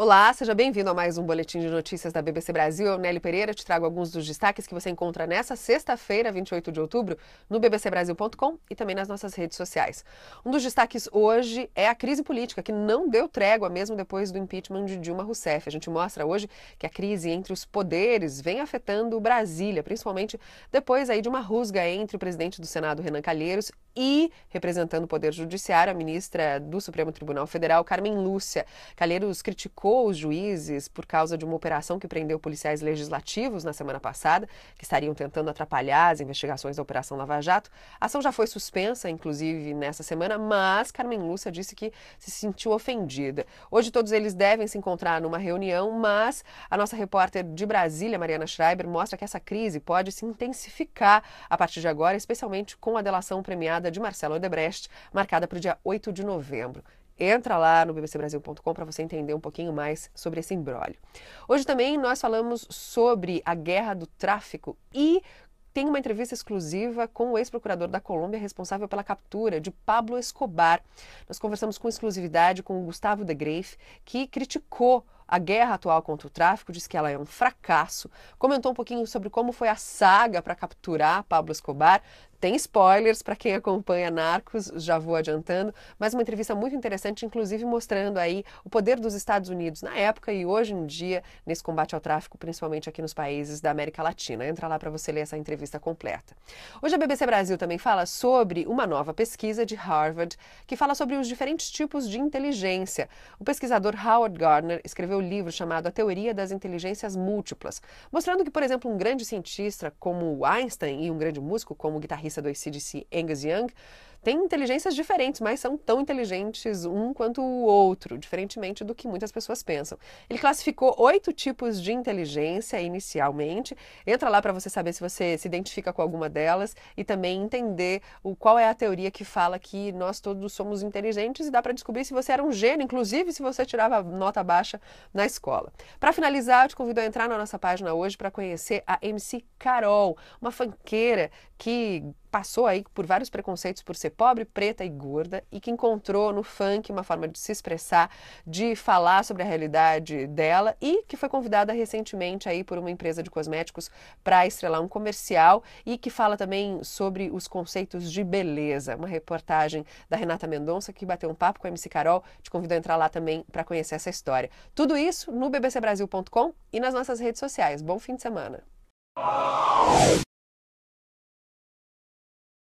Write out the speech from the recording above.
Olá, seja bem-vindo a mais um Boletim de Notícias da BBC Brasil. Eu, Nelly Pereira, te trago alguns dos destaques que você encontra nessa sexta-feira, 28 de outubro, no bbcbrasil.com e também nas nossas redes sociais. Um dos destaques hoje é a crise política, que não deu trégua mesmo depois do impeachment de Dilma Rousseff. A gente mostra hoje que a crise entre os poderes vem afetando Brasília, principalmente depois aí de uma rusga entre o presidente do Senado, Renan Calheiros, e, representando o Poder Judiciário, a ministra do Supremo Tribunal Federal, Carmen Lúcia. Calheiros criticou criticou os juízes por causa de uma operação que prendeu policiais legislativos na semana passada, que estariam tentando atrapalhar as investigações da Operação Lava Jato. A ação já foi suspensa, inclusive, nessa semana, mas Carmen Lúcia disse que se sentiu ofendida. Hoje todos eles devem se encontrar numa reunião, mas a nossa repórter de Brasília, Mariana Schreiber, mostra que essa crise pode se intensificar a partir de agora, especialmente com a delação premiada de Marcelo Odebrecht, marcada para o dia 8 de novembro. Entra lá no bbcbrasil.com para você entender um pouquinho mais sobre esse embrólio. Hoje também nós falamos sobre a guerra do tráfico e tem uma entrevista exclusiva com o ex-procurador da Colômbia responsável pela captura de Pablo Escobar. Nós conversamos com exclusividade com o Gustavo de Greif, que criticou a guerra atual contra o tráfico, diz que ela é um fracasso. Comentou um pouquinho sobre como foi a saga para capturar Pablo Escobar. Tem spoilers para quem acompanha Narcos, já vou adiantando, mas uma entrevista muito interessante, inclusive mostrando aí o poder dos Estados Unidos na época e hoje em dia nesse combate ao tráfico, principalmente aqui nos países da América Latina. Entra lá para você ler essa entrevista completa. Hoje a BBC Brasil também fala sobre uma nova pesquisa de Harvard que fala sobre os diferentes tipos de inteligência. O pesquisador Howard Gardner escreveu o livro chamado A Teoria das Inteligências Múltiplas, mostrando que, por exemplo, um grande cientista como Einstein e um grande músico como o guitarrista do ACDC Angus Young têm inteligências diferentes, mas são tão inteligentes um quanto o outro, diferentemente do que muitas pessoas pensam. Ele classificou oito tipos de inteligência inicialmente. Entra lá para você saber se você se identifica com alguma delas e também entender o, qual é a teoria que fala que nós todos somos inteligentes e dá para descobrir se você era um gênio, inclusive se você tirava nota baixa na escola. Para finalizar, eu te convido a entrar na nossa página hoje para conhecer a MC Carol, uma fanqueira que passou aí por vários preconceitos por ser pobre, preta e gorda e que encontrou no funk uma forma de se expressar, de falar sobre a realidade dela e que foi convidada recentemente aí por uma empresa de cosméticos para estrelar um comercial e que fala também sobre os conceitos de beleza. Uma reportagem da Renata Mendonça que bateu um papo com a MC Carol, te convidou a entrar lá também para conhecer essa história. Tudo isso no bbcbrasil.com e nas nossas redes sociais. Bom fim de semana.